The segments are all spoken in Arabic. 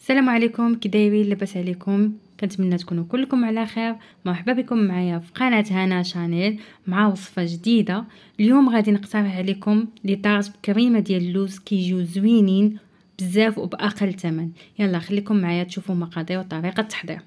السلام عليكم كي دايرين لاباس عليكم كنتمنى تكونوا كلكم على خير مرحبا بكم معايا في قناه هنا شانيل مع وصفه جديده اليوم غادي نقترح عليكم لي طارت بكريمه ديال اللوز كيجيو زوينين بزاف وباقل ثمن يلا خليكم معايا تشوفوا مقادير وطريقه التحضير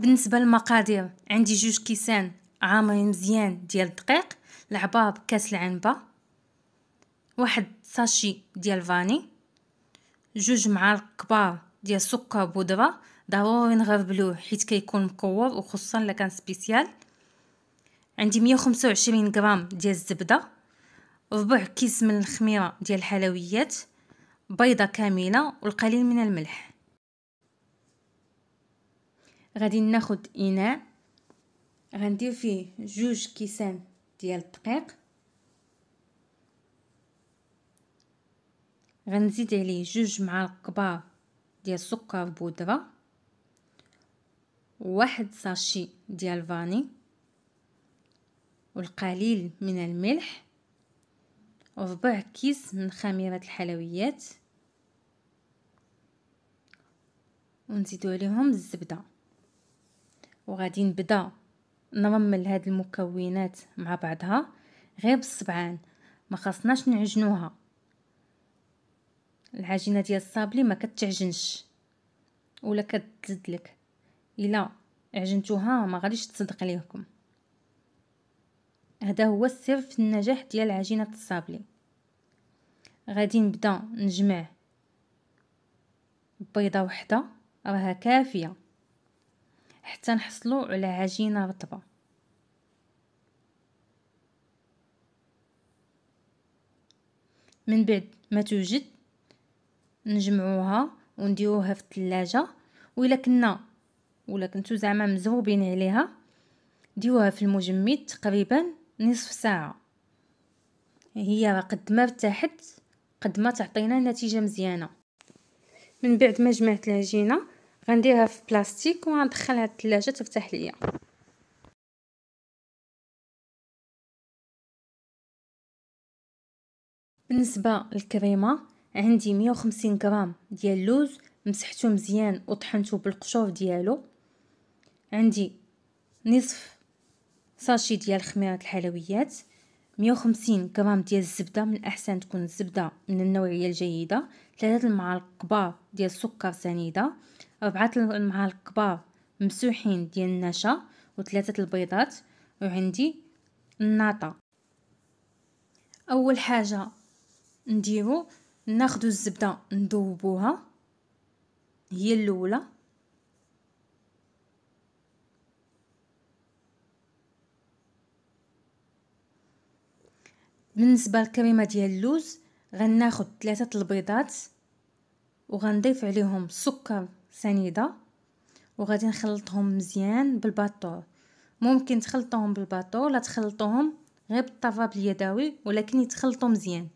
بالنسبه للمقادير عندي جوج كيسان عامرين مزيان ديال الدقيق العباب كاس العنبه واحد ساشي ديال فاني جوج معالق كبار ديال السكر بودره ضروري نغربلوه حيت كيكون مكور وخصوصا الا كان سبيسيال عندي 125 غرام ديال الزبده ربع كيس من الخميره ديال الحلويات بيضه كامله والقليل من الملح غادي ناخد اناء غندير فيه جوج كيسان ديال الدقيق غنزيد عليه جوج معالق كبار ديال السكر بودره واحد ساشي ديال الفاني والقليل من الملح وربع كيس من خميره الحلويات ونزيدو عليهم الزبده وغادي نبدا نرمل هاد المكونات مع بعضها غير بالصبعان ما خصناش نعجنوها العجينه ديال الصابلي ما كتعجنش ولا لك الا عجنتوها ما غاديش تصدق ليكم هذا هو السر في النجاح ديال عجينه الصابلي غادي نبدا نجمع بيضه وحده راها كافيه حتى نحصلوا على عجينه رطبه من بعد ما توجد نجمعوها ونديروها في الثلاجه وإلا كنا ولا كنتو زعما مزهوبين عليها ديوها في المجمد تقريبا نصف ساعه هي قد ما ارتاحت قد ما تعطينا نتيجه مزيانه من بعد ما جمعت العجينه غنديرها في بلاستيك وغندخلها الثلاجه ترتاح ليا بالنسبه للكريمه عندي 150 غرام ديال اللوز مسحته مزيان وطحنته بالقشور ديالو عندي نصف ساشي ديال خميره الحلويات 150 غرام ديال الزبده من الاحسن تكون الزبده من النوعيه الجيده ثلاثه المعالق كبار ديال السكر سنيده أربعة المعالق كبار مسوحين ديال النشا وثلاثه البيضات وعندي الناطه اول حاجه نديرو ناخدو الزبده نذوبوها هي الاولى بالنسبه للكريمه ديال اللوز غناخد ثلاثه البيضات وغنضيف عليهم سكر سنيده وغادي نخلطهم مزيان بالباطور ممكن تخلطوهم بالباطور ولا تخلطوهم غير بالطراب اليدوي ولكن يتخلطوا مزيان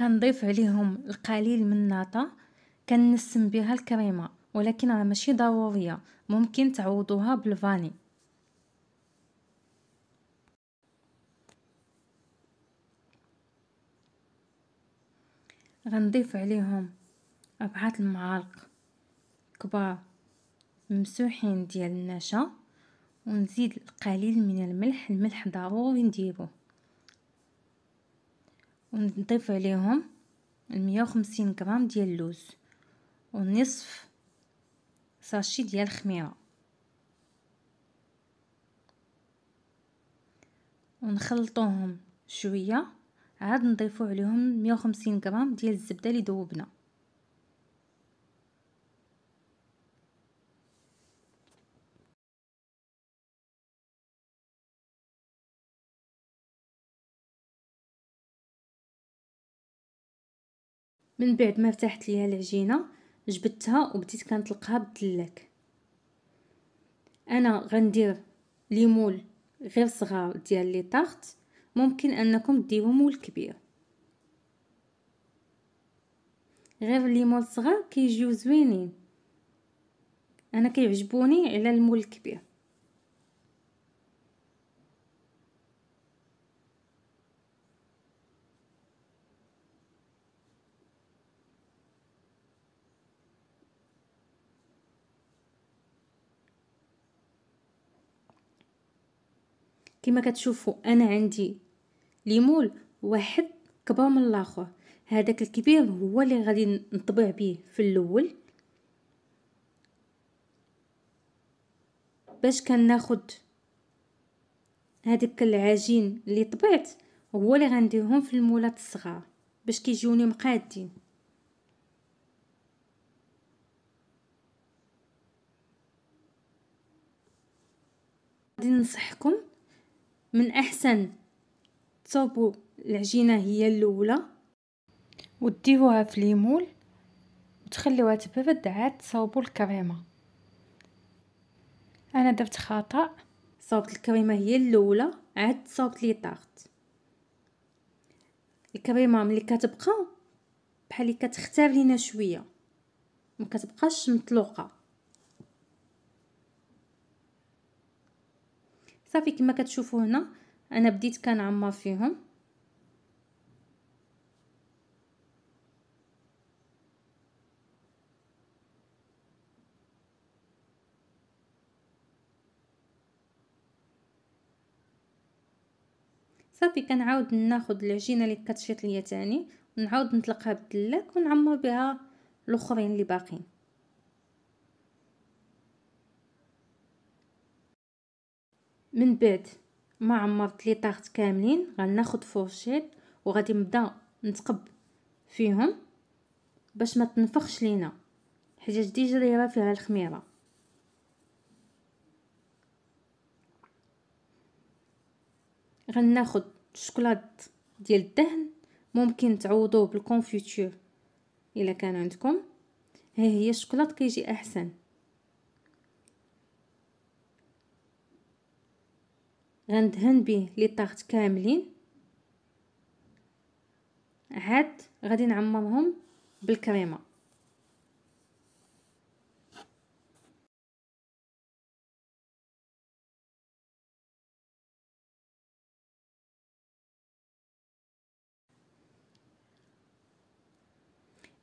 غنضيف عليهم القليل من الناتا كنسم بها الكريمه ولكن راه ماشي ضروريه ممكن تعوضوها بالفاني غنضيف عليهم أربعة المعالق كبار ممسوحين ديال النشا ونزيد القليل من الملح الملح ضروري نديروه ونضيف عليهم المية وخمسين غرام ديال اللوز ونصف ساشي ديال الخميره ونخلطوهم شويه عاد نضيفو عليهم 150 غرام ديال الزبده اللي ذوبنا من بعد ما فتحت ليها العجينه جبدتها وبديت كنطلقها بالدلاك انا غندير ليمول غير صغار ديال لي طارت ممكن انكم ديروا مول كبير غير ليمول صغار كيجيو زوينين انا كيعجبوني على المول الكبير كما كتشوفوا انا عندي ليمول واحد كبر من الاخر هذاك الكبير هو اللي غادي نطبع به في الاول باش كناخد هذاك العجين اللي طبعت هو اللي غنديرهم في المولات الصغار باش كيجيوني مقادين غادي ننصحكم من أحسن تصوبوا العجينة هي الأولى وديوها في ليمول وتخليوها تبرد عاد تصوبوا الكريمة أنا درت خطأ صوبت الكريمة هي الأولى عاد صوبت لي طارت الكريمة ملي كتبقى بحال كتختار لينا شوية ما كتبقاش مطلوقه صافي كما كتشوفوا هنا انا بديت كنعمر فيهم صافي كنعاود ناخذ العجينه اللي كتشيط ليا تاني ونعاود نطلقها بالدلاك ونعمر بها الاخرين اللي باقيين من بعد ما عمرت لي طاغت كاملين غناخد فورشيط وغادي نبدا نتقب فيهم باش ما تنفخش لينا حاجه ديجا دايره فيها الخميره غناخد الشوكولات ديال الدهن ممكن تعوضوه بالكونفيتور الا كان عندكم ها هي الشوكولات كيجي احسن غندهن به لي طاغت كاملين عاد غادي نعمرهم بالكريمه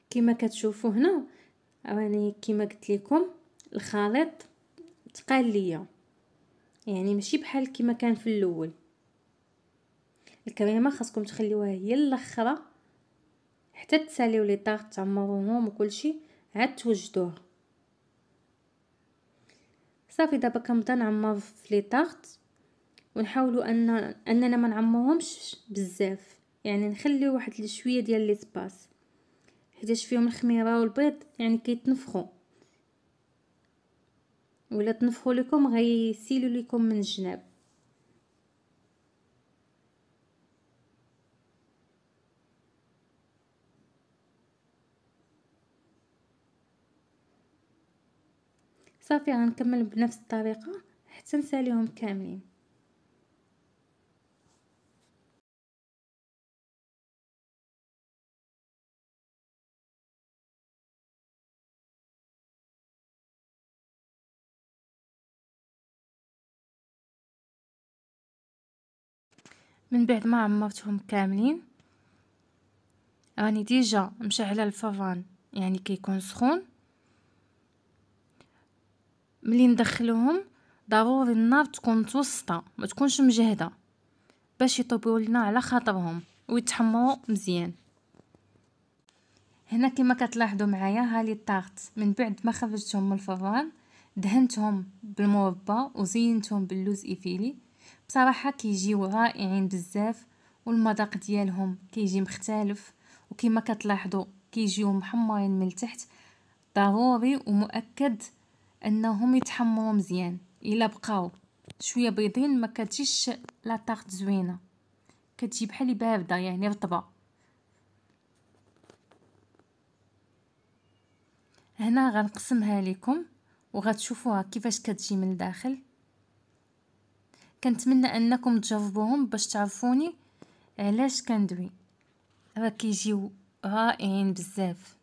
كما كتشوفوا هنا راني كما قلت لكم الخليط تقال ليا يعني ماشي بحال كما كان في الاول الكريمه خاصكم تخليوها هي الاخره حتى تساليو لي طاغ تعمروهم وكلشي عاد توجدوه صافي دابا كنبدا نعمر في لي طاغت ونحاولوا ان اننا ما نعمرهمش بزاف يعني نخليو واحد شويه ديال لي سباس حيتاش فيهم الخميره والبيض يعني كيتنفخوا ولا تنفخوا لكم غيسيلوا لكم من الجناب صافي غنكمل بنفس الطريقه حتى نساليهم كاملين من بعد ما عمرتهم كاملين راني ديجا مشعله الفران يعني كيكون سخون ملي ندخلوهم ضروري النار تكون متوسطه ما تكونش مجهده باش يطيبوا لنا على خاطرهم ويتحمروا مزيان هنا كما كتلاحظوا معايا ها لي طارت من بعد ما خرجتهم من الفران دهنتهم بالمربى وزينتهم باللوز ايفيلي بصراحه كيجيو رائعين بزاف والمذاق ديالهم كيجي مختلف وكما كتلاحظوا كيجيو محمرين من التحت ضروري ومؤكد انهم يتحمروا مزيان الا بقاو شويه بيضين ما كتجيش لا طارت زوينه كتجي بحال بارده يعني رطبه هنا غنقسمها لكم وغتشوفوها كيفاش كتجي من الداخل كنتمنى انكم تجربوهم باش تعرفوني علاش كندوي راه كيجيو رائعين بزاف